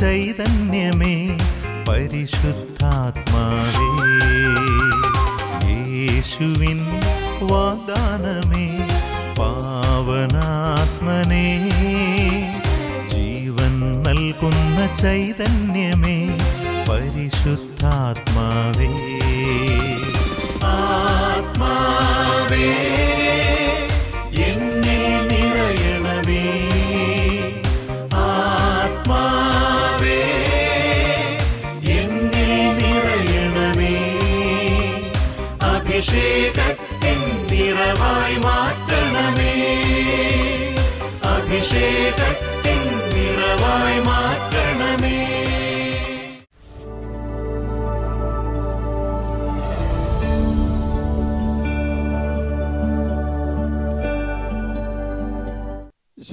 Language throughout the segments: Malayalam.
ചൈതന്യമേ പരിശുദ്ധാത്മാവേ യേശുവിൻ വാദാനമേ പാവനാത്മനേ ജീവൻ നൽകുന്ന ചൈതന്യ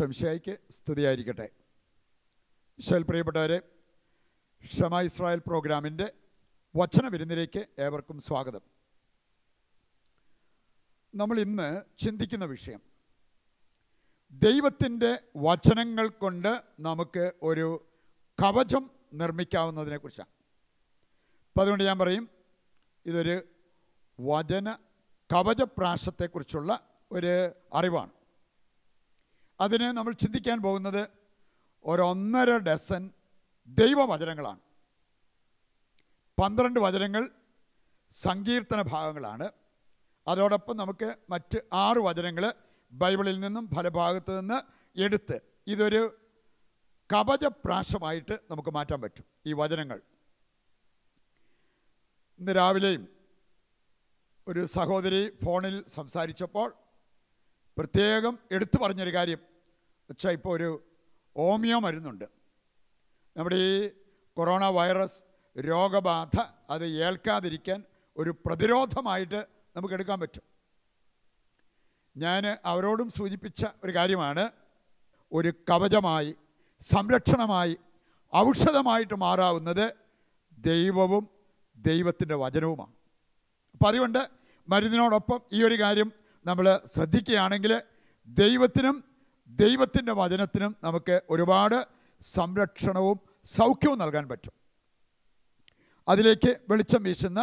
ഷംഷായിക്ക് സ്തുതിയായിരിക്കട്ടെ ഈശോയിൽ പ്രിയപ്പെട്ടവരെ ഷമ ഇസ്രായേൽ പ്രോഗ്രാമിൻ്റെ വചന വിരുന്നിലേക്ക് ഏവർക്കും സ്വാഗതം നമ്മൾ ഇന്ന് ചിന്തിക്കുന്ന വിഷയം ദൈവത്തിൻ്റെ വചനങ്ങൾ കൊണ്ട് നമുക്ക് ഒരു കവചം കുറിച്ചാണ് അപ്പം അതുകൊണ്ട് ഞാൻ പറയും ഇതൊരു വചന കവചപ്രാശത്തെക്കുറിച്ചുള്ള ഒരു അറിവാണ് അതിന് നമ്മൾ ചിന്തിക്കാൻ പോകുന്നത് ഒരൊന്നര ഡസൻ ദൈവവചനങ്ങളാണ് പന്ത്രണ്ട് വചനങ്ങൾ സങ്കീർത്തന ഭാഗങ്ങളാണ് അതോടൊപ്പം നമുക്ക് മറ്റ് ആറ് വചനങ്ങൾ ബൈബിളിൽ നിന്നും ഫലഭാഗത്തു നിന്ന് എടുത്ത് ഇതൊരു കവചപ്രാശമായിട്ട് നമുക്ക് മാറ്റാൻ പറ്റും ഈ വചനങ്ങൾ ഇന്ന് രാവിലെയും ഒരു സഹോദരി ഫോണിൽ സംസാരിച്ചപ്പോൾ പ്രത്യേകം എടുത്തു പറഞ്ഞൊരു കാര്യം വെച്ചാൽ ഇപ്പോൾ ഒരു ഓമിയോ മരുന്നുണ്ട് നമ്മുടെ ഈ കൊറോണ വൈറസ് രോഗബാധ അത് ഏൽക്കാതിരിക്കാൻ ഒരു പ്രതിരോധമായിട്ട് നമുക്ക് എടുക്കാൻ പറ്റും ഞാൻ അവരോടും സൂചിപ്പിച്ച ഒരു കാര്യമാണ് ഒരു കവചമായി സംരക്ഷണമായി ഔഷധമായിട്ട് മാറാവുന്നത് ദൈവവും ദൈവത്തിൻ്റെ വചനവുമാണ് അപ്പം അതുകൊണ്ട് മരുന്നിനോടൊപ്പം ഈ ഒരു കാര്യം നമ്മൾ ശ്രദ്ധിക്കുകയാണെങ്കിൽ ദൈവത്തിനും ദൈവത്തിൻ്റെ വചനത്തിനും നമുക്ക് ഒരുപാട് സംരക്ഷണവും സൗഖ്യവും നൽകാൻ പറ്റും അതിലേക്ക് വെളിച്ചം വീശുന്ന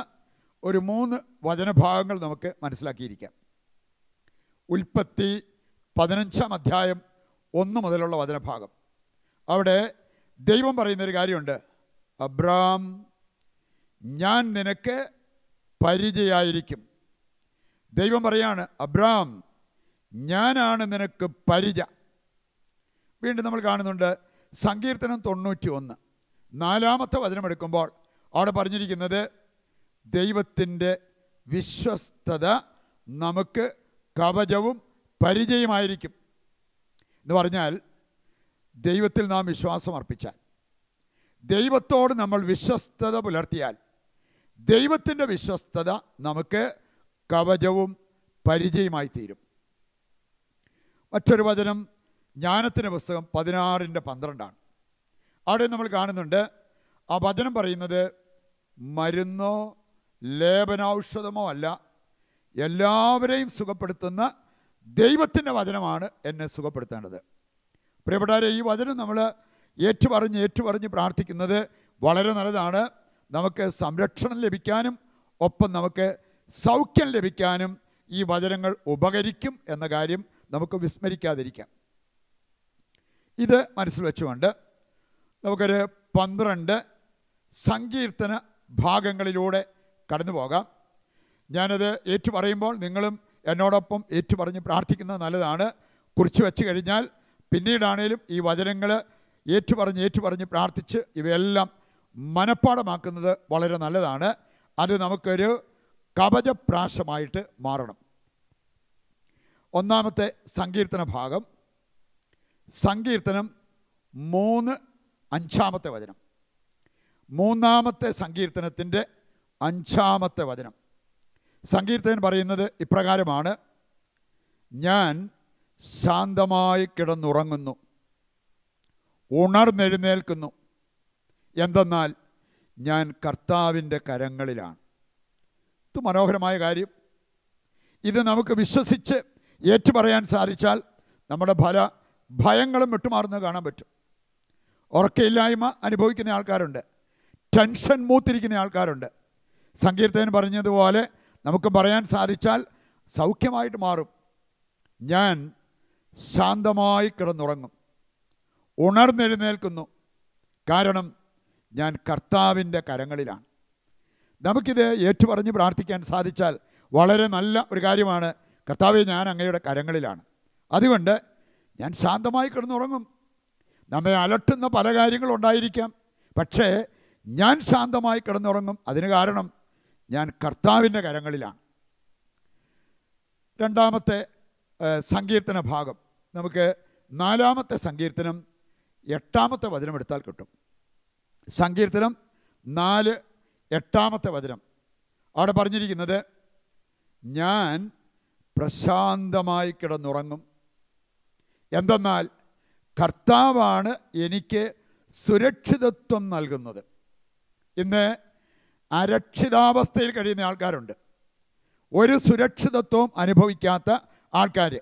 ഒരു മൂന്ന് വചനഭാഗങ്ങൾ നമുക്ക് മനസ്സിലാക്കിയിരിക്കാം ഉൽപ്പത്തി പതിനഞ്ചാം അധ്യായം ഒന്ന് മുതലുള്ള വചനഭാഗം അവിടെ ദൈവം പറയുന്നൊരു കാര്യമുണ്ട് അബ്രാം ഞാൻ നിനക്ക് പരിചയായിരിക്കും ദൈവം പറയാണ് അബ്രാം ഞാനാണ് നിനക്ക് പരിച വീണ്ടും നമ്മൾ കാണുന്നുണ്ട് സങ്കീർത്തനം തൊണ്ണൂറ്റി ഒന്ന് നാലാമത്തെ വചനമെടുക്കുമ്പോൾ അവിടെ പറഞ്ഞിരിക്കുന്നത് ദൈവത്തിൻ്റെ വിശ്വസ്തത നമുക്ക് കവചവും പരിചയമായിരിക്കും എന്ന് പറഞ്ഞാൽ ദൈവത്തിൽ നാം വിശ്വാസം അർപ്പിച്ചാൽ ദൈവത്തോട് നമ്മൾ വിശ്വസ്തത പുലർത്തിയാൽ ദൈവത്തിൻ്റെ വിശ്വസ്തത നമുക്ക് കവചവും പരിചയമായി തീരും മറ്റൊരു വചനം ജ്ഞാനത്തിൻ്റെ പുസ്തകം പതിനാറിൻ്റെ പന്ത്രണ്ടാണ് അവിടെ നമ്മൾ കാണുന്നുണ്ട് ആ വചനം പറയുന്നത് മരുന്നോ ലേപനൌഷധമോ അല്ല എല്ലാവരെയും സുഖപ്പെടുത്തുന്ന ദൈവത്തിൻ്റെ വചനമാണ് എന്നെ സുഖപ്പെടുത്തേണ്ടത് പ്രിയപ്പെട്ടവരെ ഈ വചനം നമ്മൾ ഏറ്റുപറഞ്ഞ് ഏറ്റുപറഞ്ഞ് പ്രാർത്ഥിക്കുന്നത് വളരെ നല്ലതാണ് നമുക്ക് സംരക്ഷണം ലഭിക്കാനും ഒപ്പം നമുക്ക് സൗഖ്യം ലഭിക്കാനും ഈ വചനങ്ങൾ ഉപകരിക്കും എന്ന കാര്യം നമുക്ക് വിസ്മരിക്കാതിരിക്കാം ഇത് മനസ്സിൽ വെച്ചുകൊണ്ട് നമുക്കൊരു പന്ത്രണ്ട് സങ്കീർത്തന ഭാഗങ്ങളിലൂടെ കടന്നു പോകാം ഞാനത് ഏറ്റുപറയുമ്പോൾ നിങ്ങളും എന്നോടൊപ്പം ഏറ്റുപറഞ്ഞ് പ്രാർത്ഥിക്കുന്നത് നല്ലതാണ് കുറിച്ച് വെച്ച് കഴിഞ്ഞാൽ പിന്നീടാണേലും ഈ വചനങ്ങൾ ഏറ്റുപറഞ്ഞ് ഏറ്റുപറഞ്ഞ് പ്രാർത്ഥിച്ച് ഇവയെല്ലാം മനഃപ്പാടമാക്കുന്നത് വളരെ നല്ലതാണ് അത് നമുക്കൊരു കവചപ്രാശമായിട്ട് മാറണം ഒന്നാമത്തെ സങ്കീർത്തന ഭാഗം സങ്കീർത്തനം മൂന്ന് അഞ്ചാമത്തെ വചനം മൂന്നാമത്തെ സങ്കീർത്തനത്തിൻ്റെ അഞ്ചാമത്തെ വചനം സങ്കീർത്തകൻ പറയുന്നത് ഇപ്രകാരമാണ് ഞാൻ ശാന്തമായി കിടന്നുറങ്ങുന്നു ഉണർന്നെഴുന്നേൽക്കുന്നു എന്തെന്നാൽ ഞാൻ കർത്താവിൻ്റെ കരങ്ങളിലാണ് അത് മനോഹരമായ കാര്യം ഇത് നമുക്ക് വിശ്വസിച്ച് ഏറ്റുപറയാൻ സാധിച്ചാൽ നമ്മുടെ ഫല ഭയങ്ങളും വിട്ടുമാറുന്നത് കാണാൻ പറ്റും ഉറക്കയില്ലായ്മ അനുഭവിക്കുന്ന ആൾക്കാരുണ്ട് ടെൻഷൻ മൂത്തിരിക്കുന്ന ആൾക്കാരുണ്ട് സങ്കീർത്തകൻ പറഞ്ഞതുപോലെ നമുക്ക് പറയാൻ സാധിച്ചാൽ സൗഖ്യമായിട്ട് മാറും ഞാൻ ശാന്തമായി കിടന്നുറങ്ങും ഉണർന്നെഴുന്നേൽക്കുന്നു കാരണം ഞാൻ കർത്താവിൻ്റെ കരങ്ങളിലാണ് നമുക്കിത് ഏറ്റുപറഞ്ഞ് പ്രാർത്ഥിക്കാൻ സാധിച്ചാൽ വളരെ നല്ല ഒരു കാര്യമാണ് കർത്താവ് ഞാൻ അങ്ങയുടെ കരങ്ങളിലാണ് അതുകൊണ്ട് ഞാൻ ശാന്തമായി കിടന്നുറങ്ങും നമ്മെ അലട്ടുന്ന പല കാര്യങ്ങളും ഉണ്ടായിരിക്കാം പക്ഷേ ഞാൻ ശാന്തമായി കിടന്നുറങ്ങും അതിന് കാരണം ഞാൻ കർത്താവിൻ്റെ കരങ്ങളിലാണ് രണ്ടാമത്തെ സങ്കീർത്തന ഭാഗം നമുക്ക് നാലാമത്തെ സങ്കീർത്തനം എട്ടാമത്തെ വചനം എടുത്താൽ കിട്ടും സങ്കീർത്തനം നാല് എട്ടാമത്തെ വചനം അവിടെ പറഞ്ഞിരിക്കുന്നത് ഞാൻ പ്രശാന്തമായി കിടന്നുറങ്ങും എന്തെന്നാൽ കർത്താവാണ് എനിക്ക് സുരക്ഷിതത്വം നൽകുന്നത് ഇന്ന് അരക്ഷിതാവസ്ഥയിൽ കഴിയുന്ന ആൾക്കാരുണ്ട് ഒരു സുരക്ഷിതത്വവും അനുഭവിക്കാത്ത ആൾക്കാർ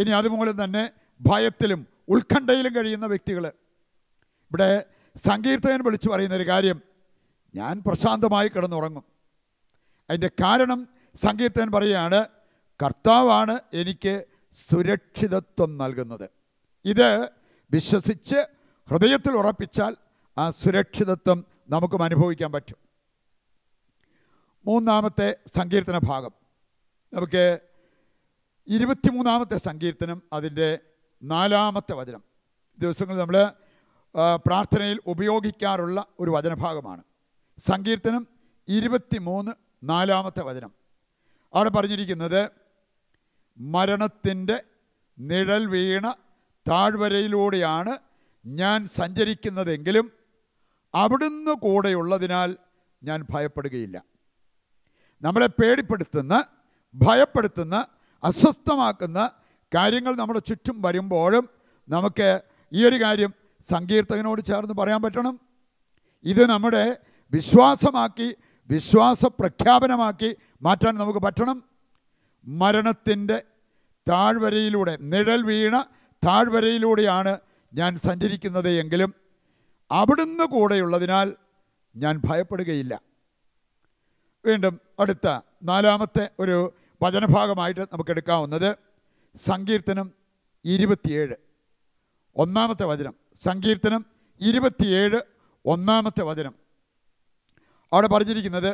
ഇനി അതുമൂലം തന്നെ ഭയത്തിലും ഉത്കണ്ഠയിലും കഴിയുന്ന വ്യക്തികൾ ഇവിടെ സങ്കീർത്തകൻ വിളിച്ചു പറയുന്നൊരു ഒരു കാര്യം ഞാൻ പ്രശാന്തമായി കിടന്നുറങ്ങും അതിൻ്റെ കാരണം സങ്കീർത്തൻ പറയുകയാണ് കർത്താവാണ് എനിക്ക് സുരക്ഷിതത്വം നൽകുന്നത് ഇത് വിശ്വസിച്ച് ഹൃദയത്തിൽ ഉറപ്പിച്ചാൽ ആ സുരക്ഷിതത്വം നമുക്കും അനുഭവിക്കാൻ പറ്റും മൂന്നാമത്തെ സങ്കീർത്തന ഭാഗം നമുക്ക് ഇരുപത്തിമൂന്നാമത്തെ സങ്കീർത്തനം അതിൻ്റെ നാലാമത്തെ വചനം ദിവസങ്ങളിൽ നമ്മൾ പ്രാർത്ഥനയിൽ ഉപയോഗിക്കാറുള്ള ഒരു വചനഭാഗമാണ് സങ്കീർത്തനം ഇരുപത്തി മൂന്ന് നാലാമത്തെ വചനം അവിടെ പറഞ്ഞിരിക്കുന്നത് മരണത്തിൻ്റെ നിഴൽ വീണ താഴ്വരയിലൂടെയാണ് ഞാൻ സഞ്ചരിക്കുന്നതെങ്കിലും അവിടുന്ന് കൂടെയുള്ളതിനാൽ ഞാൻ ഭയപ്പെടുകയില്ല നമ്മളെ പേടിപ്പെടുത്തുന്ന ഭയപ്പെടുത്തുന്ന അസ്വസ്ഥമാക്കുന്ന കാര്യങ്ങൾ നമ്മുടെ ചുറ്റും വരുമ്പോഴും നമുക്ക് ഈ ഒരു കാര്യം സങ്കീർത്തകനോട് ചേർന്ന് പറയാൻ പറ്റണം ഇത് നമ്മുടെ വിശ്വാസമാക്കി വിശ്വാസ പ്രഖ്യാപനമാക്കി മാറ്റാൻ നമുക്ക് പറ്റണം മരണത്തിൻ്റെ താഴ്വരയിലൂടെ നിഴൽ വീണ താഴ്വരയിലൂടെയാണ് ഞാൻ സഞ്ചരിക്കുന്നത് എങ്കിലും അവിടുന്ന് കൂടെയുള്ളതിനാൽ ഞാൻ ഭയപ്പെടുകയില്ല വീണ്ടും അടുത്ത നാലാമത്തെ ഒരു വചനഭാഗമായിട്ട് നമുക്ക് എടുക്കാവുന്നത് സങ്കീർത്തനം ഇരുപത്തിയേഴ് ഒന്നാമത്തെ വചനം സങ്കീർത്തനം ഇരുപത്തിയേഴ് ഒന്നാമത്തെ വചനം അവിടെ പറഞ്ഞിരിക്കുന്നത്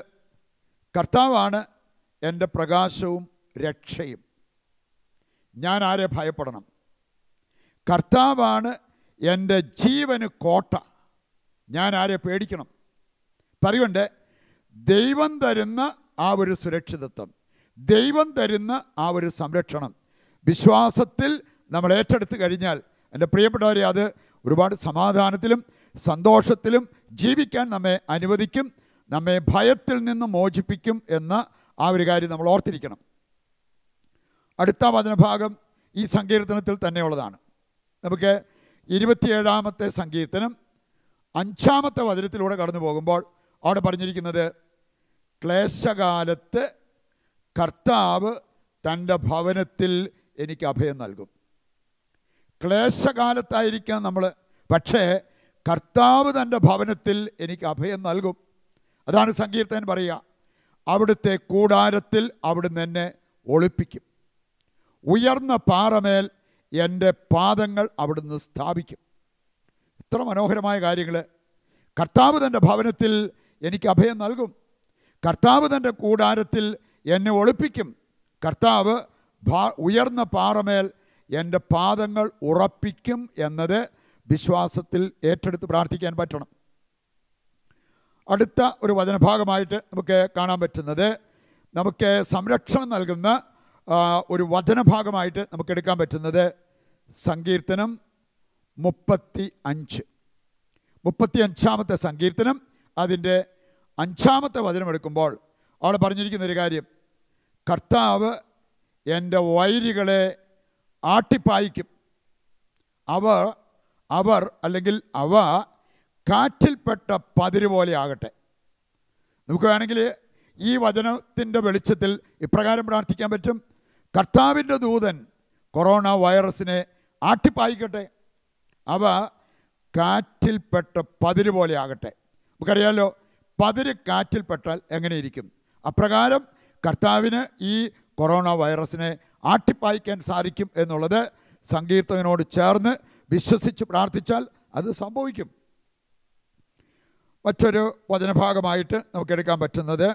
കർത്താവാണ് എൻ്റെ പ്രകാശവും രക്ഷയും ഞാൻ ആരെ ഭയപ്പെടണം കർത്താവാണ് എൻ്റെ ജീവന് കോട്ട ഞാൻ ആരെ പേടിക്കണം പറയുണ്ട് ദൈവം തരുന്ന ആ ഒരു സുരക്ഷിതത്വം ദൈവം തരുന്ന ആ ഒരു സംരക്ഷണം വിശ്വാസത്തിൽ നമ്മൾ ഏറ്റെടുത്ത് കഴിഞ്ഞാൽ എൻ്റെ പ്രിയപ്പെട്ടവരെ അത് ഒരുപാട് സമാധാനത്തിലും സന്തോഷത്തിലും ജീവിക്കാൻ നമ്മെ അനുവദിക്കും നമ്മെ ഭയത്തിൽ നിന്ന് മോചിപ്പിക്കും എന്ന് ആ ഒരു കാര്യം നമ്മൾ ഓർത്തിരിക്കണം അടുത്ത വചനഭാഗം ഈ സങ്കീർത്തനത്തിൽ തന്നെയുള്ളതാണ് നമുക്ക് ഇരുപത്തിയേഴാമത്തെ സങ്കീർത്തനം അഞ്ചാമത്തെ വചനത്തിലൂടെ കടന്നു പോകുമ്പോൾ അവിടെ പറഞ്ഞിരിക്കുന്നത് ക്ലേശകാലത്ത് കർത്താവ് തൻ്റെ ഭവനത്തിൽ എനിക്ക് അഭയം നൽകും ക്ലേശകാലത്തായിരിക്കാം നമ്മൾ പക്ഷേ കർത്താവ് തൻ്റെ ഭവനത്തിൽ എനിക്ക് അഭയം നൽകും അതാണ് സങ്കീർത്തൻ പറയുക അവിടുത്തെ കൂടാരത്തിൽ അവിടുന്ന് എന്നെ ഒളിപ്പിക്കും ഉയർന്ന പാറമേൽ എൻ്റെ പാദങ്ങൾ അവിടുന്ന് സ്ഥാപിക്കും ഇത്ര മനോഹരമായ കാര്യങ്ങൾ കർത്താവ് തൻ്റെ ഭവനത്തിൽ എനിക്ക് അഭയം നൽകും കർത്താവ് തൻ്റെ കൂടാരത്തിൽ എന്നെ ഒളിപ്പിക്കും കർത്താവ് ഉയർന്ന പാറമേൽ എൻ്റെ പാദങ്ങൾ ഉറപ്പിക്കും എന്നത് വിശ്വാസത്തിൽ ഏറ്റെടുത്ത് പ്രാർത്ഥിക്കാൻ പറ്റണം അടുത്ത ഒരു വചനഭാഗമായിട്ട് നമുക്ക് കാണാൻ പറ്റുന്നത് നമുക്ക് സംരക്ഷണം നൽകുന്ന ഒരു വചനഭാഗമായിട്ട് നമുക്ക് എടുക്കാൻ പറ്റുന്നത് സങ്കീർത്തനം മുപ്പത്തി അഞ്ച് മുപ്പത്തി അഞ്ചാമത്തെ സങ്കീർത്തനം അതിൻ്റെ അഞ്ചാമത്തെ വചനം എടുക്കുമ്പോൾ അവിടെ പറഞ്ഞിരിക്കുന്ന ഒരു കാര്യം കർത്താവ് എൻ്റെ വൈരികളെ ആട്ടിപ്പായിക്കും അവർ അവർ അല്ലെങ്കിൽ അവ കാറ്റിൽപ്പെട്ട പതിര് പോലെ ആകട്ടെ നമുക്ക് വേണമെങ്കിൽ ഈ വചനത്തിൻ്റെ വെളിച്ചത്തിൽ ഇപ്രകാരം പ്രാർത്ഥിക്കാൻ പറ്റും കർത്താവിൻ്റെ ദൂതൻ കൊറോണ വൈറസിനെ ആട്ടിപ്പായിക്കട്ടെ അവ കാറ്റിൽപ്പെട്ട പതിര് പോലെ ആകട്ടെ നമുക്കറിയാലോ പതിര് കാറ്റിൽപ്പെട്ടാൽ എങ്ങനെയിരിക്കും അപ്രകാരം കർത്താവിന് ഈ കൊറോണ വൈറസിനെ ആട്ടിപ്പായിക്കാൻ സാധിക്കും എന്നുള്ളത് സങ്കീർത്തകനോട് ചേർന്ന് വിശ്വസിച്ച് പ്രാർത്ഥിച്ചാൽ അത് സംഭവിക്കും മറ്റൊരു വചനഭാഗമായിട്ട് എടുക്കാൻ പറ്റുന്നത്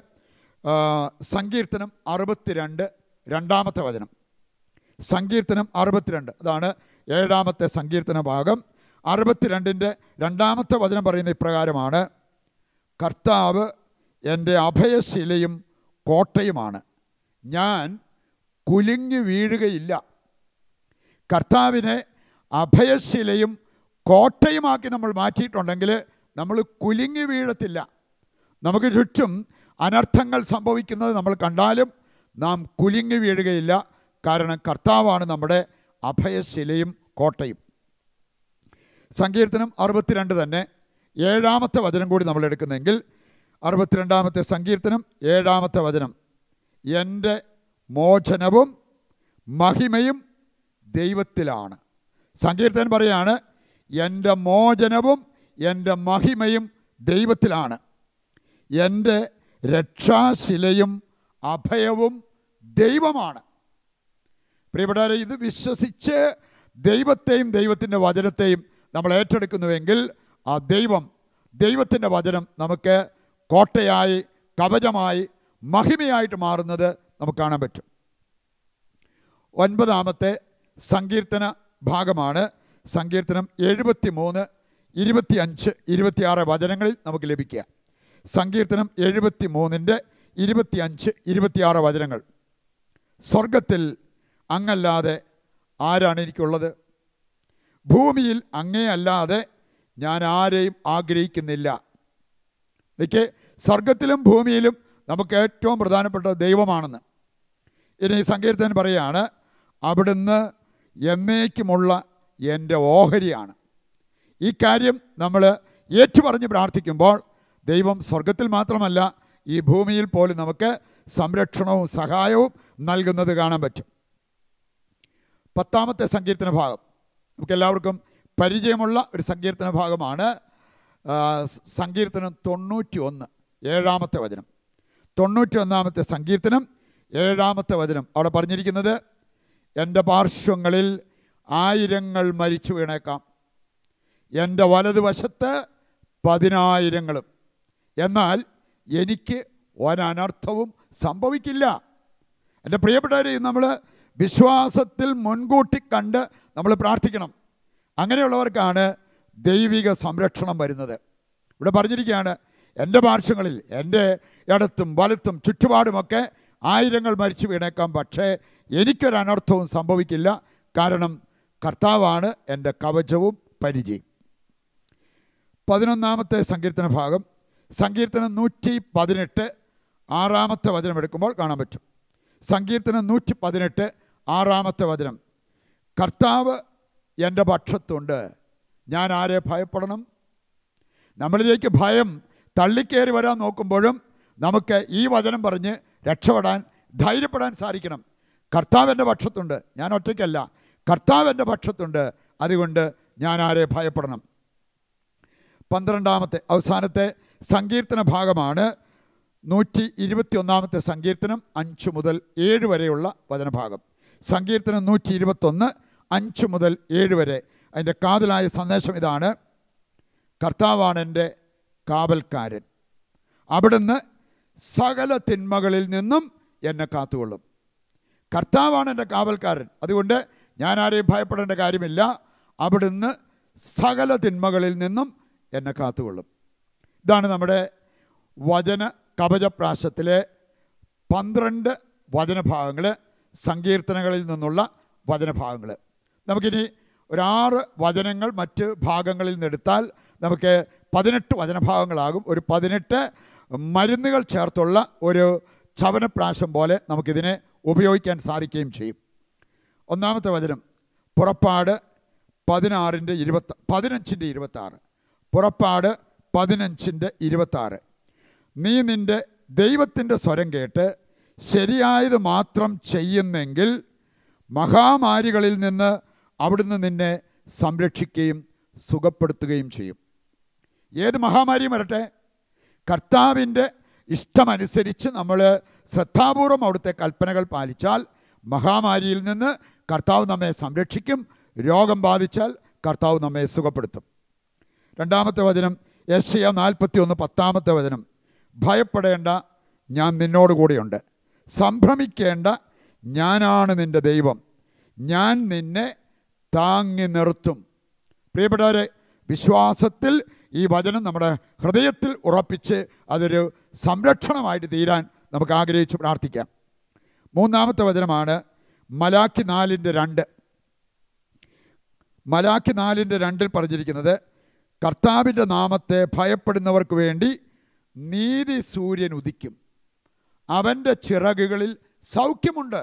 സങ്കീർത്തനം അറുപത്തിരണ്ട് രണ്ടാമത്തെ വചനം സങ്കീർത്തനം അറുപത്തിരണ്ട് അതാണ് ഏഴാമത്തെ സങ്കീർത്തന ഭാഗം അറുപത്തിരണ്ടിൻ്റെ രണ്ടാമത്തെ വചനം പറയുന്ന ഇപ്രകാരമാണ് കർത്താവ് എൻ്റെ അഭയശിലയും കോട്ടയുമാണ് ഞാൻ കുലുങ്ങി വീഴുകയില്ല കർത്താവിനെ അഭയശിലയും കോട്ടയുമാക്കി നമ്മൾ മാറ്റിയിട്ടുണ്ടെങ്കിൽ നമ്മൾ കുലുങ്ങി വീഴത്തില്ല നമുക്ക് ചുറ്റും അനർത്ഥങ്ങൾ സംഭവിക്കുന്നത് നമ്മൾ കണ്ടാലും നാം കുലുങ്ങി വീഴുകയില്ല കാരണം കർത്താവാണ് നമ്മുടെ അഭയശിലയും കോട്ടയും സങ്കീർത്തനം അറുപത്തിരണ്ട് തന്നെ ഏഴാമത്തെ വചനം കൂടി നമ്മൾ എടുക്കുന്നെങ്കിൽ അറുപത്തിരണ്ടാമത്തെ സങ്കീർത്തനം ഏഴാമത്തെ വചനം എൻ്റെ മോചനവും മഹിമയും ദൈവത്തിലാണ് സങ്കീർത്തനം പറയാണ് എൻ്റെ മോചനവും എൻ്റെ മഹിമയും ദൈവത്തിലാണ് എൻ്റെ രക്ഷാശിലയും അഭയവും ദൈവമാണ് പ്രിയപ്പെട്ടവരെ ഇത് വിശ്വസിച്ച് ദൈവത്തെയും ദൈവത്തിൻ്റെ വചനത്തെയും നമ്മൾ ഏറ്റെടുക്കുന്നുവെങ്കിൽ ആ ദൈവം ദൈവത്തിൻ്റെ വചനം നമുക്ക് കോട്ടയായി കവചമായി മഹിമയായിട്ട് മാറുന്നത് നമുക്ക് കാണാൻ പറ്റും ഒൻപതാമത്തെ സങ്കീർത്തന ഭാഗമാണ് സങ്കീർത്തനം എഴുപത്തി മൂന്ന് അഞ്ച് ഇരുപത്തിയാറ് വചനങ്ങളിൽ നമുക്ക് ലഭിക്കുക സങ്കീർത്തനം എഴുപത്തി മൂന്നിൻ്റെ അഞ്ച് ഇരുപത്തിയാറ് വചനങ്ങൾ സ്വർഗത്തിൽ അങ്ങല്ലാതെ ആരാണ് എനിക്കുള്ളത് ഭൂമിയിൽ അങ്ങേയല്ലാതെ ഞാൻ ആരെയും ആഗ്രഹിക്കുന്നില്ല എനിക്ക് സ്വർഗത്തിലും ഭൂമിയിലും നമുക്ക് ഏറ്റവും പ്രധാനപ്പെട്ട ദൈവമാണെന്ന് ഇനി സങ്കീർത്തനം പറയുകയാണ് അവിടുന്ന് എന്നേക്കുമുള്ള എൻ്റെ ഓഹരിയാണ് ഈ കാര്യം നമ്മൾ ഏറ്റുപറഞ്ഞ് പ്രാർത്ഥിക്കുമ്പോൾ ദൈവം സ്വർഗത്തിൽ മാത്രമല്ല ഈ ഭൂമിയിൽ പോലും നമുക്ക് സംരക്ഷണവും സഹായവും നൽകുന്നത് കാണാൻ പറ്റും പത്താമത്തെ സങ്കീർത്തന ഭാഗം നമുക്കെല്ലാവർക്കും പരിചയമുള്ള ഒരു സങ്കീർത്തന ഭാഗമാണ് സങ്കീർത്തനം തൊണ്ണൂറ്റി ഒന്ന് ഏഴാമത്തെ വചനം തൊണ്ണൂറ്റി ഒന്നാമത്തെ സങ്കീർത്തനം ഏഴാമത്തെ വചനം അവിടെ പറഞ്ഞിരിക്കുന്നത് എൻ്റെ പാർശ്വങ്ങളിൽ ആയിരങ്ങൾ മരിച്ചു വീണേക്കാം എൻ്റെ വലതുവശത്ത് പതിനായിരങ്ങളും എന്നാൽ എനിക്ക് ഒരനർത്ഥവും സംഭവിക്കില്ല എൻ്റെ പ്രിയപ്പെട്ടവർ നമ്മൾ വിശ്വാസത്തിൽ മുൻകൂട്ടി കണ്ട് നമ്മൾ പ്രാർത്ഥിക്കണം അങ്ങനെയുള്ളവർക്കാണ് ദൈവിക സംരക്ഷണം വരുന്നത് ഇവിടെ പറഞ്ഞിരിക്കുകയാണ് എൻ്റെ പാർശ്വങ്ങളിൽ എൻ്റെ ഇടത്തും വലത്തും ചുറ്റുപാടുമൊക്കെ ആയിരങ്ങൾ മരിച്ചു വീണേക്കാം പക്ഷേ എനിക്കൊരനർത്ഥവും സംഭവിക്കില്ല കാരണം കർത്താവാണ് എൻ്റെ കവചവും പരിചയം പതിനൊന്നാമത്തെ സങ്കീർത്തന ഭാഗം സങ്കീർത്തനം നൂറ്റി പതിനെട്ട് ആറാമത്തെ വചനം എടുക്കുമ്പോൾ കാണാൻ പറ്റും സങ്കീർത്തനം നൂറ്റി പതിനെട്ട് ആറാമത്തെ വചനം കർത്താവ് എൻ്റെ പക്ഷത്തുണ്ട് ഞാൻ ആരെ ഭയപ്പെടണം നമ്മളിലേക്ക് ഭയം തള്ളിക്കേറി വരാൻ നോക്കുമ്പോഴും നമുക്ക് ഈ വചനം പറഞ്ഞ് രക്ഷപ്പെടാൻ ധൈര്യപ്പെടാൻ സാധിക്കണം കർത്താവ് എൻ്റെ പക്ഷത്തുണ്ട് ഞാൻ ഒറ്റയ്ക്കല്ല എൻ്റെ പക്ഷത്തുണ്ട് അതുകൊണ്ട് ഞാൻ ആരെ ഭയപ്പെടണം പന്ത്രണ്ടാമത്തെ അവസാനത്തെ സങ്കീർത്തന ഭാഗമാണ് നൂറ്റി ഇരുപത്തി ഒന്നാമത്തെ സങ്കീർത്തനം അഞ്ച് മുതൽ ഏഴ് വരെയുള്ള വചനഭാഗം സങ്കീർത്തനം നൂറ്റി ഇരുപത്തൊന്ന് അഞ്ച് മുതൽ ഏഴ് വരെ അതിൻ്റെ കാതലായ സന്ദേശം ഇതാണ് കർത്താവാണ് എൻ്റെ കാവൽക്കാരൻ അവിടുന്ന് സകല തിന്മകളിൽ നിന്നും എന്നെ കാത്തുകൊള്ളും കർത്താവാണ് എൻ്റെ കാവൽക്കാരൻ അതുകൊണ്ട് ഞാൻ ആരെയും ഭയപ്പെടേണ്ട കാര്യമില്ല അവിടുന്ന് സകല തിന്മകളിൽ നിന്നും എന്നെ കാത്തുകൊള്ളും ഇതാണ് നമ്മുടെ വചന കവചപ്രാശത്തിലെ പന്ത്രണ്ട് വചനഭാഗങ്ങൾ സങ്കീർത്തനങ്ങളിൽ നിന്നുള്ള വചനഭാഗങ്ങൾ നമുക്കിനി ഒരാറ് വചനങ്ങൾ മറ്റ് ഭാഗങ്ങളിൽ നിന്നെടുത്താൽ നമുക്ക് പതിനെട്ട് വചനഭാഗങ്ങളാകും ഒരു പതിനെട്ട് മരുന്നുകൾ ചേർത്തുള്ള ഒരു ചവനപ്രാശം പോലെ നമുക്കിതിനെ ഉപയോഗിക്കാൻ സാധിക്കുകയും ചെയ്യും ഒന്നാമത്തെ വചനം പുറപ്പാട് പതിനാറിൻ്റെ ഇരുപത്തി പതിനഞ്ചിൻ്റെ ഇരുപത്താറ് പുറപ്പാട് പതിനഞ്ചിൻ്റെ ഇരുപത്താറ് നീ നിൻ്റെ ദൈവത്തിൻ്റെ സ്വരം കേട്ട് ശരിയായത് മാത്രം ചെയ്യുന്നെങ്കിൽ മഹാമാരികളിൽ നിന്ന് അവിടുന്ന് നിന്നെ സംരക്ഷിക്കുകയും സുഖപ്പെടുത്തുകയും ചെയ്യും ഏത് മഹാമാരിയും വരട്ടെ കർത്താവിൻ്റെ ഇഷ്ടമനുസരിച്ച് നമ്മൾ ശ്രദ്ധാപൂർവം അവിടുത്തെ കൽപ്പനകൾ പാലിച്ചാൽ മഹാമാരിയിൽ നിന്ന് കർത്താവ് നമ്മെ സംരക്ഷിക്കും രോഗം ബാധിച്ചാൽ കർത്താവ് നമ്മെ സുഖപ്പെടുത്തും രണ്ടാമത്തെ വചനം യശയ നാൽപ്പത്തി ഒന്ന് പത്താമത്തെ വചനം ഭയപ്പെടേണ്ട ഞാൻ നിന്നോട് കൂടെയുണ്ട് സംഭ്രമിക്കേണ്ട ഞാനാണ് നിൻ്റെ ദൈവം ഞാൻ നിന്നെ താങ്ങി നിർത്തും പ്രിയപ്പെട്ടവരെ വിശ്വാസത്തിൽ ഈ വചനം നമ്മുടെ ഹൃദയത്തിൽ ഉറപ്പിച്ച് അതൊരു സംരക്ഷണമായിട്ട് തീരാൻ നമുക്ക് ആഗ്രഹിച്ച് പ്രാർത്ഥിക്കാം മൂന്നാമത്തെ വചനമാണ് മലാഖി നാലിൻ്റെ രണ്ട് മലാഖി നാലിൻ്റെ രണ്ടിൽ പറഞ്ഞിരിക്കുന്നത് കർത്താവിൻ്റെ നാമത്തെ ഭയപ്പെടുന്നവർക്ക് വേണ്ടി നീതി സൂര്യൻ ഉദിക്കും അവൻ്റെ ചിറകുകളിൽ സൗഖ്യമുണ്ട്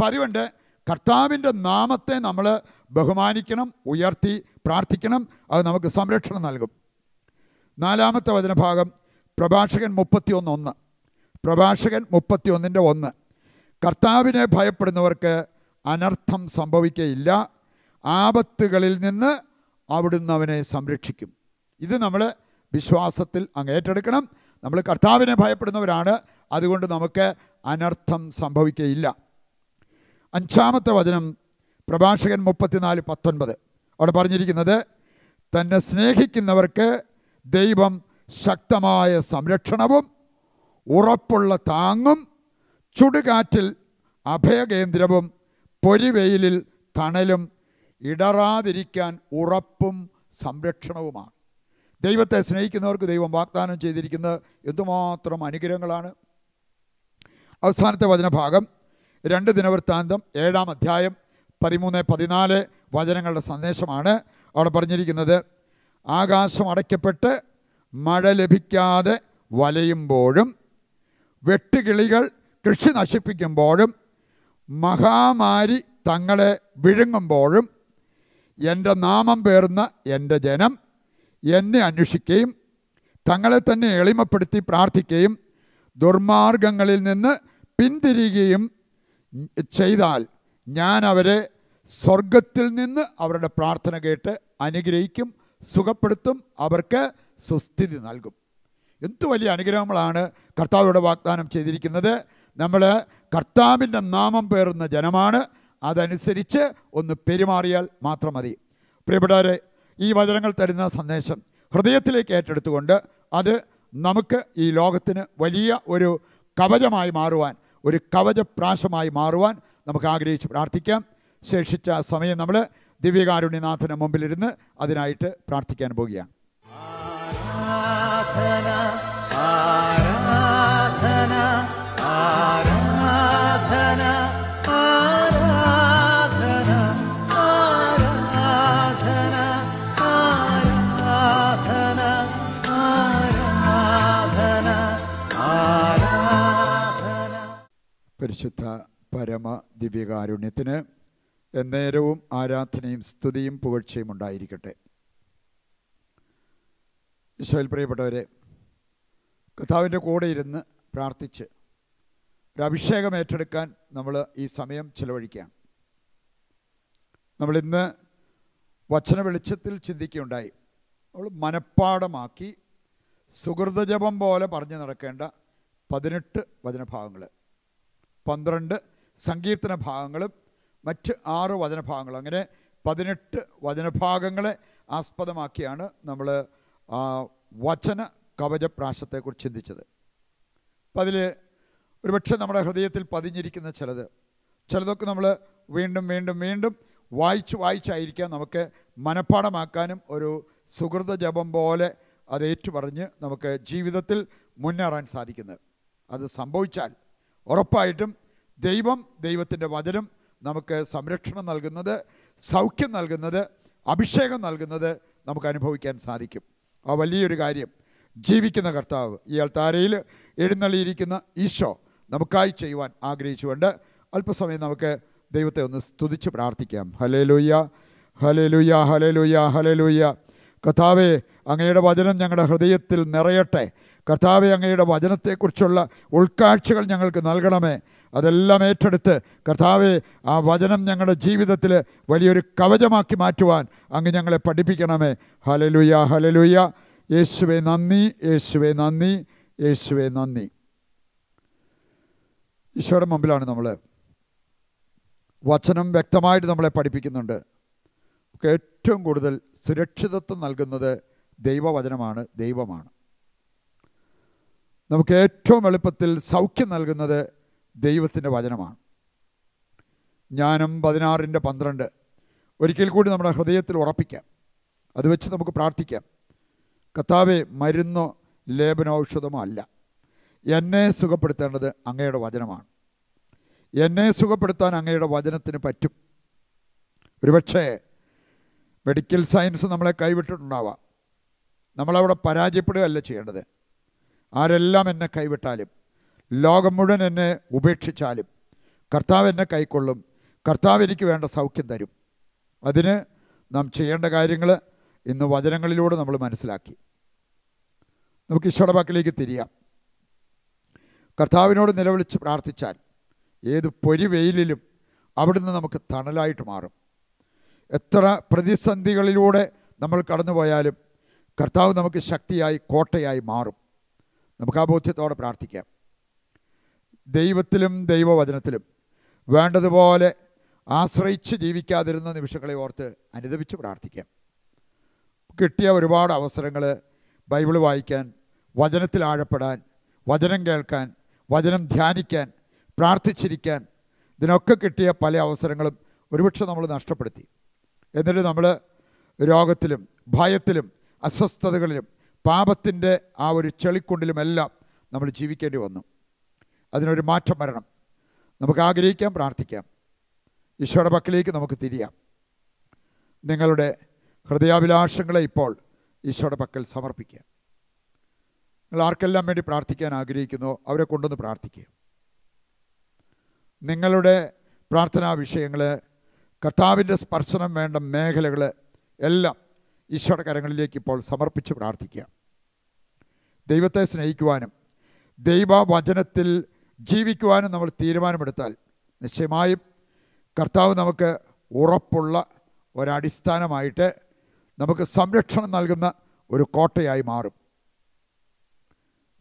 പതിവുണ്ട് കർത്താവിൻ്റെ നാമത്തെ നമ്മൾ ബഹുമാനിക്കണം ഉയർത്തി പ്രാർത്ഥിക്കണം അത് നമുക്ക് സംരക്ഷണം നൽകും നാലാമത്തെ വചനഭാഗം പ്രഭാഷകൻ മുപ്പത്തി ഒന്ന് പ്രഭാഷകൻ ഒന്നിൻ്റെ ഒന്ന് കർത്താവിനെ ഭയപ്പെടുന്നവർക്ക് അനർത്ഥം സംഭവിക്കയില്ല ആപത്തുകളിൽ നിന്ന് അവിടുന്ന് അവനെ സംരക്ഷിക്കും ഇത് നമ്മൾ വിശ്വാസത്തിൽ അങ്ങ് ഏറ്റെടുക്കണം നമ്മൾ കർത്താവിനെ ഭയപ്പെടുന്നവരാണ് അതുകൊണ്ട് നമുക്ക് അനർത്ഥം സംഭവിക്കുകയില്ല അഞ്ചാമത്തെ വചനം പ്രഭാഷകൻ മുപ്പത്തിനാല് പത്തൊൻപത് അവിടെ പറഞ്ഞിരിക്കുന്നത് തന്നെ സ്നേഹിക്കുന്നവർക്ക് ദൈവം ശക്തമായ സംരക്ഷണവും ഉറപ്പുള്ള താങ്ങും ചുടുകാറ്റിൽ അഭയകേന്ദ്രവും പൊരിവെയിലിൽ തണലും ഇടറാതിരിക്കാൻ ഉറപ്പും സംരക്ഷണവുമാണ് ദൈവത്തെ സ്നേഹിക്കുന്നവർക്ക് ദൈവം വാഗ്ദാനം ചെയ്തിരിക്കുന്നത് എന്തുമാത്രം അനുഗ്രഹങ്ങളാണ് അവസാനത്തെ വചനഭാഗം രണ്ട് ദിനവൃത്താന്തം ഏഴാം അധ്യായം പതിമൂന്ന് പതിനാല് വചനങ്ങളുടെ സന്ദേശമാണ് അവിടെ പറഞ്ഞിരിക്കുന്നത് ആകാശം അടയ്ക്കപ്പെട്ട് മഴ ലഭിക്കാതെ വലയുമ്പോഴും വെട്ടുകിളികൾ കൃഷി നശിപ്പിക്കുമ്പോഴും മഹാമാരി തങ്ങളെ വിഴുങ്ങുമ്പോഴും എൻ്റെ നാമം പേർന്ന എൻ്റെ ജനം എന്നെ അന്വേഷിക്കുകയും തങ്ങളെ തന്നെ എളിമപ്പെടുത്തി പ്രാർത്ഥിക്കുകയും ദുർമാർഗങ്ങളിൽ നിന്ന് പിന്തിരിയുകയും ചെയ്താൽ ഞാൻ അവരെ സ്വർഗത്തിൽ നിന്ന് അവരുടെ പ്രാർത്ഥന കേട്ട് അനുഗ്രഹിക്കും സുഖപ്പെടുത്തും അവർക്ക് സുസ്ഥിതി നൽകും എന്തു വലിയ അനുഗ്രഹങ്ങളാണ് കർത്താവിയുടെ വാഗ്ദാനം ചെയ്തിരിക്കുന്നത് നമ്മൾ കർത്താവിൻ്റെ നാമം പേറുന്ന ജനമാണ് അതനുസരിച്ച് ഒന്ന് പെരുമാറിയാൽ മാത്രം മതി പ്രിയപ്പെട്ടവരെ ഈ വചനങ്ങൾ തരുന്ന സന്ദേശം ഹൃദയത്തിലേക്ക് ഏറ്റെടുത്തുകൊണ്ട് അത് നമുക്ക് ഈ ലോകത്തിന് വലിയ ഒരു കവചമായി മാറുവാൻ ഒരു കവചപ്രാശമായി മാറുവാൻ നമുക്ക് ആഗ്രഹിച്ച് പ്രാർത്ഥിക്കാം ശേഷിച്ച സമയം നമ്മൾ ദിവ്യകാരുണ്യനാഥന് മുമ്പിലിരുന്ന് അതിനായിട്ട് പ്രാർത്ഥിക്കാൻ പോവുകയാണ് പരിശുദ്ധ പരമ ദിവ്യകാരുണ്യത്തിന് എന്നേരവും ആരാധനയും സ്തുതിയും പുകഴ്ചയും ഉണ്ടായിരിക്കട്ടെ ഈശോയിൽ പ്രിയപ്പെട്ടവരെ കഥാവിൻ്റെ കൂടെ ഇരുന്ന് പ്രാർത്ഥിച്ച് ഒരു അഭിഷേകം ഏറ്റെടുക്കാൻ നമ്മൾ ഈ സമയം ചിലവഴിക്കുകയാണ് നമ്മളിന്ന് വചന വെളിച്ചത്തിൽ ചിന്തിക്കുകയുണ്ടായി നമ്മൾ മനഃപ്പാടമാക്കി സുഹൃതജപം പോലെ പറഞ്ഞു നടക്കേണ്ട പതിനെട്ട് വചനഭാഗങ്ങൾ പന്ത്രണ്ട് സങ്കീർത്തന ഭാഗങ്ങളും മറ്റ് ആറ് വചനഭാഗങ്ങളും അങ്ങനെ പതിനെട്ട് വചനഭാഗങ്ങളെ ആസ്പദമാക്കിയാണ് നമ്മൾ വചന കവചപ്രാശത്തെക്കുറിച്ച് ചിന്തിച്ചത് അപ്പം അതിൽ ഒരുപക്ഷെ നമ്മുടെ ഹൃദയത്തിൽ പതിഞ്ഞിരിക്കുന്ന ചിലത് ചിലതൊക്കെ നമ്മൾ വീണ്ടും വീണ്ടും വീണ്ടും വായിച്ച് വായിച്ചായിരിക്കാം നമുക്ക് മനഃപ്പാടമാക്കാനും ഒരു സുഹൃത ജപം പോലെ അത് ഏറ്റുപറഞ്ഞ് നമുക്ക് ജീവിതത്തിൽ മുന്നേറാൻ സാധിക്കുന്നത് അത് സംഭവിച്ചാൽ ഉറപ്പായിട്ടും ദൈവം ദൈവത്തിൻ്റെ വചനം നമുക്ക് സംരക്ഷണം നൽകുന്നത് സൗഖ്യം നൽകുന്നത് അഭിഷേകം നൽകുന്നത് നമുക്ക് അനുഭവിക്കാൻ സാധിക്കും ആ വലിയൊരു കാര്യം ജീവിക്കുന്ന കർത്താവ് ഈ അൾത്താരയിൽ എഴുന്നള്ളിയിരിക്കുന്ന ഈശോ നമുക്കായി ചെയ്യുവാൻ ആഗ്രഹിച്ചുകൊണ്ട് അല്പസമയം നമുക്ക് ദൈവത്തെ ഒന്ന് സ്തുതിച്ച് പ്രാർത്ഥിക്കാം ഹലേ ലൂയ്യ ഹലേ ലൂയ്യ ഹലേ ലൂയ്യ ഹലേ ലൂയ്യ കഥാവേ അങ്ങയുടെ വചനം ഞങ്ങളുടെ ഹൃദയത്തിൽ നിറയട്ടെ കർത്താവെ അങ്ങയുടെ വചനത്തെക്കുറിച്ചുള്ള ഉൾക്കാഴ്ചകൾ ഞങ്ങൾക്ക് നൽകണമേ അതെല്ലാം ഏറ്റെടുത്ത് കർത്താവെ ആ വചനം ഞങ്ങളുടെ ജീവിതത്തിൽ വലിയൊരു കവചമാക്കി മാറ്റുവാൻ അങ്ങ് ഞങ്ങളെ പഠിപ്പിക്കണമേ ഹലലുയ ഹലലുയ യേശുവെ നന്ദി യേശുവെ നന്ദി യേശുവെ നന്ദി ഈശോയുടെ മുമ്പിലാണ് നമ്മൾ വചനം വ്യക്തമായിട്ട് നമ്മളെ പഠിപ്പിക്കുന്നുണ്ട് ഏറ്റവും കൂടുതൽ സുരക്ഷിതത്വം നൽകുന്നത് ദൈവവചനമാണ് ദൈവമാണ് നമുക്ക് ഏറ്റവും എളുപ്പത്തിൽ സൗഖ്യം നൽകുന്നത് ദൈവത്തിൻ്റെ വചനമാണ് ജ്ഞാനം പതിനാറിൻ്റെ പന്ത്രണ്ട് ഒരിക്കൽ കൂടി നമ്മുടെ ഹൃദയത്തിൽ ഉറപ്പിക്കാം അത് വെച്ച് നമുക്ക് പ്രാർത്ഥിക്കാം കത്താവെ മരുന്നോ ലേപനൌഷധമോ അല്ല എന്നെ സുഖപ്പെടുത്തേണ്ടത് അങ്ങയുടെ വചനമാണ് എന്നെ സുഖപ്പെടുത്താൻ അങ്ങയുടെ വചനത്തിന് പറ്റും ഒരുപക്ഷേ മെഡിക്കൽ സയൻസ് നമ്മളെ കൈവിട്ടിട്ടുണ്ടാവാം നമ്മളവിടെ പരാജയപ്പെടുകയല്ല ചെയ്യേണ്ടത് ആരെല്ലാം എന്നെ കൈവിട്ടാലും ലോകം മുഴുവൻ എന്നെ ഉപേക്ഷിച്ചാലും കർത്താവ് എന്നെ കൈക്കൊള്ളും കർത്താവ് എനിക്ക് വേണ്ട സൗഖ്യം തരും അതിന് നാം ചെയ്യേണ്ട കാര്യങ്ങൾ ഇന്ന് വചനങ്ങളിലൂടെ നമ്മൾ മനസ്സിലാക്കി നമുക്ക് ഈശോയുടെ വാക്കിലേക്ക് തിരിയാം കർത്താവിനോട് നിലവിളിച്ച് പ്രാർത്ഥിച്ചാൽ ഏത് പൊരി വെയിലിലും അവിടുന്ന് നമുക്ക് തണലായിട്ട് മാറും എത്ര പ്രതിസന്ധികളിലൂടെ നമ്മൾ കടന്നുപോയാലും കർത്താവ് നമുക്ക് ശക്തിയായി കോട്ടയായി മാറും നമുക്ക് ആ ബോധ്യത്തോടെ പ്രാർത്ഥിക്കാം ദൈവത്തിലും ദൈവവചനത്തിലും വേണ്ടതുപോലെ ആശ്രയിച്ച് ജീവിക്കാതിരുന്ന നിമിഷങ്ങളെ ഓർത്ത് അനുദപിച്ച് പ്രാർത്ഥിക്കാം കിട്ടിയ ഒരുപാട് അവസരങ്ങൾ ബൈബിൾ വായിക്കാൻ വചനത്തിൽ ആഴപ്പെടാൻ വചനം കേൾക്കാൻ വചനം ധ്യാനിക്കാൻ പ്രാർത്ഥിച്ചിരിക്കാൻ ഇതിനൊക്കെ കിട്ടിയ പല അവസരങ്ങളും ഒരുപക്ഷെ നമ്മൾ നഷ്ടപ്പെടുത്തി എന്നിട്ട് നമ്മൾ രോഗത്തിലും ഭയത്തിലും അസ്വസ്ഥതകളിലും പാപത്തിൻ്റെ ആ ഒരു ചെളിക്കുണ്ടിലുമെല്ലാം നമ്മൾ ജീവിക്കേണ്ടി വന്നു അതിനൊരു മാറ്റം വരണം നമുക്ക് ആഗ്രഹിക്കാം പ്രാർത്ഥിക്കാം ഈശോയുടെ പക്കലേക്ക് നമുക്ക് തിരിയാം നിങ്ങളുടെ ഹൃദയാഭിലാഷങ്ങളെ ഇപ്പോൾ ഈശോയുടെ പക്കൽ സമർപ്പിക്കുക നിങ്ങൾ ആർക്കെല്ലാം വേണ്ടി പ്രാർത്ഥിക്കാൻ ആഗ്രഹിക്കുന്നോ അവരെ കൊണ്ടുവന്ന് പ്രാർത്ഥിക്കുക നിങ്ങളുടെ പ്രാർത്ഥനാ വിഷയങ്ങൾ കർത്താവിൻ്റെ സ്പർശനം വേണ്ട മേഖലകൾ എല്ലാം ഈശോയുടെ കരങ്ങളിലേക്ക് ഇപ്പോൾ സമർപ്പിച്ച് പ്രാർത്ഥിക്കുക ദൈവത്തെ സ്നേഹിക്കുവാനും ദൈവവചനത്തിൽ ജീവിക്കുവാനും നമ്മൾ തീരുമാനമെടുത്താൽ നിശ്ചയമായും കർത്താവ് നമുക്ക് ഉറപ്പുള്ള ഒരടിസ്ഥാനമായിട്ട് നമുക്ക് സംരക്ഷണം നൽകുന്ന ഒരു കോട്ടയായി മാറും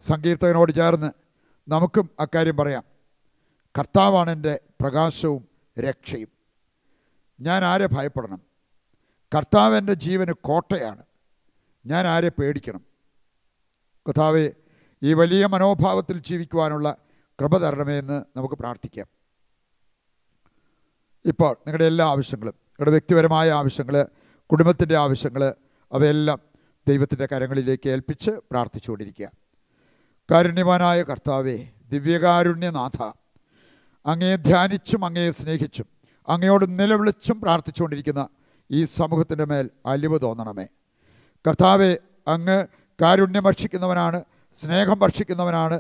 സങ്കീർത്തകനോട് ചേർന്ന് നമുക്കും അക്കാര്യം പറയാം കർത്താവാണെൻ്റെ പ്രകാശവും രക്ഷയും ഞാൻ ആരെ ഭയപ്പെടണം കർത്താവിൻ്റെ ജീവന് കോട്ടയാണ് ഞാൻ ആരെ പേടിക്കണം കർത്താവെ ഈ വലിയ മനോഭാവത്തിൽ ജീവിക്കുവാനുള്ള കൃപ തരണമേ എന്ന് നമുക്ക് പ്രാർത്ഥിക്കാം ഇപ്പോൾ നിങ്ങളുടെ എല്ലാ ആവശ്യങ്ങളും നിങ്ങളുടെ വ്യക്തിപരമായ ആവശ്യങ്ങൾ കുടുംബത്തിൻ്റെ ആവശ്യങ്ങൾ അവയെല്ലാം ദൈവത്തിൻ്റെ കരങ്ങളിലേക്ക് ഏൽപ്പിച്ച് പ്രാർത്ഥിച്ചുകൊണ്ടിരിക്കുക കാരുണ്യവാനായ കർത്താവെ ദിവ്യകാരുണ്യനാഥ അങ്ങയെ ധ്യാനിച്ചും അങ്ങയെ സ്നേഹിച്ചും അങ്ങയോട് നിലവിളിച്ചും പ്രാർത്ഥിച്ചുകൊണ്ടിരിക്കുന്ന ഈ സമൂഹത്തിൻ്റെ മേൽ അലിവ് തോന്നണമേ കർത്താവെ അങ്ങ് കാരുണ്യം ഭക്ഷിക്കുന്നവനാണ് സ്നേഹം ഭക്ഷിക്കുന്നവനാണ്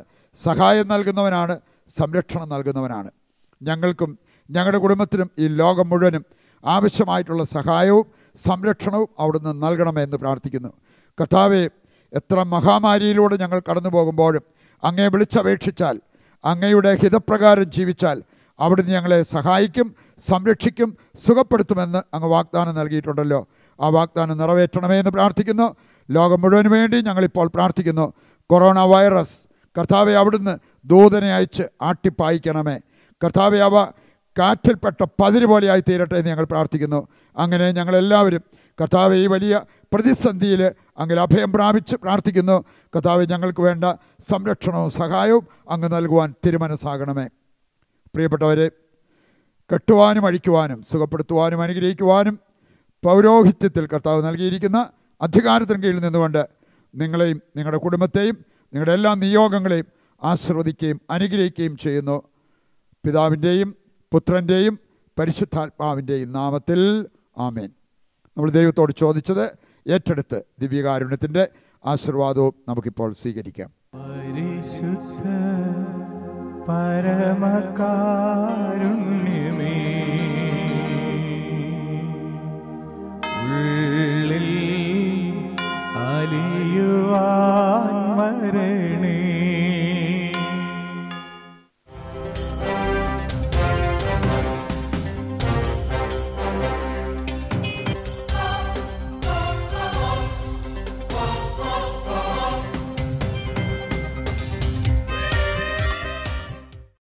സഹായം നൽകുന്നവനാണ് സംരക്ഷണം നൽകുന്നവനാണ് ഞങ്ങൾക്കും ഞങ്ങളുടെ കുടുംബത്തിനും ഈ ലോകം മുഴുവനും ആവശ്യമായിട്ടുള്ള സഹായവും സംരക്ഷണവും അവിടുന്ന് നൽകണമേ എന്ന് പ്രാർത്ഥിക്കുന്നു കർത്താവെ എത്ര മഹാമാരിയിലൂടെ ഞങ്ങൾ കടന്നു പോകുമ്പോഴും അങ്ങയെ വിളിച്ചപേക്ഷിച്ചാൽ അങ്ങയുടെ ഹിതപ്രകാരം ജീവിച്ചാൽ അവിടുന്ന് ഞങ്ങളെ സഹായിക്കും സംരക്ഷിക്കും സുഖപ്പെടുത്തുമെന്ന് അങ്ങ് വാഗ്ദാനം നൽകിയിട്ടുണ്ടല്ലോ ആ വാഗ്ദാനം നിറവേറ്റണമേ എന്ന് പ്രാർത്ഥിക്കുന്നു ലോകം മുഴുവനു വേണ്ടി ഞങ്ങളിപ്പോൾ പ്രാർത്ഥിക്കുന്നു കൊറോണ വൈറസ് കർത്താവെ അവിടുന്ന് ദൂതനെ അയച്ച് ആട്ടിപ്പായിക്കണമേ കർത്താവെ അവ കാറ്റിൽപ്പെട്ട പതിര് പോലെയായി തീരട്ടെ എന്ന് ഞങ്ങൾ പ്രാർത്ഥിക്കുന്നു അങ്ങനെ ഞങ്ങളെല്ലാവരും കർത്താവ് ഈ വലിയ പ്രതിസന്ധിയിൽ അങ്ങിൽ അഭയം പ്രാപിച്ച് പ്രാർത്ഥിക്കുന്നു കർത്താവ് ഞങ്ങൾക്ക് വേണ്ട സംരക്ഷണവും സഹായവും അങ്ങ് നൽകുവാൻ തിരുമനസ്സാകണമേ പ്രിയപ്പെട്ടവരെ കെട്ടുവാനും അഴിക്കുവാനും സുഖപ്പെടുത്തുവാനും അനുഗ്രഹിക്കുവാനും പൗരോഹിത്യത്തിൽ കർത്താവ് നൽകിയിരിക്കുന്ന അധികാരത്തിന് കീഴിൽ നിന്നുകൊണ്ട് നിങ്ങളെയും നിങ്ങളുടെ കുടുംബത്തെയും നിങ്ങളുടെ എല്ലാ നിയോഗങ്ങളെയും ആസ്വദിക്കുകയും അനുഗ്രഹിക്കുകയും ചെയ്യുന്നു പിതാവിൻ്റെയും പുത്രൻ്റെയും പരിശുദ്ധാത്മാവിൻ്റെയും നാമത്തിൽ ആമേൻ നമ്മൾ ദൈവത്തോട് ചോദിച്ചത് ഏറ്റെടുത്ത് ദിവ്യകാരുണ്യത്തിൻ്റെ ആശീർവാദവും നമുക്കിപ്പോൾ സ്വീകരിക്കാം പരിശുദ്ധ പരമകാരുണ്യമേ ഉള്ളിൽ അലിയുവാൻ മരണ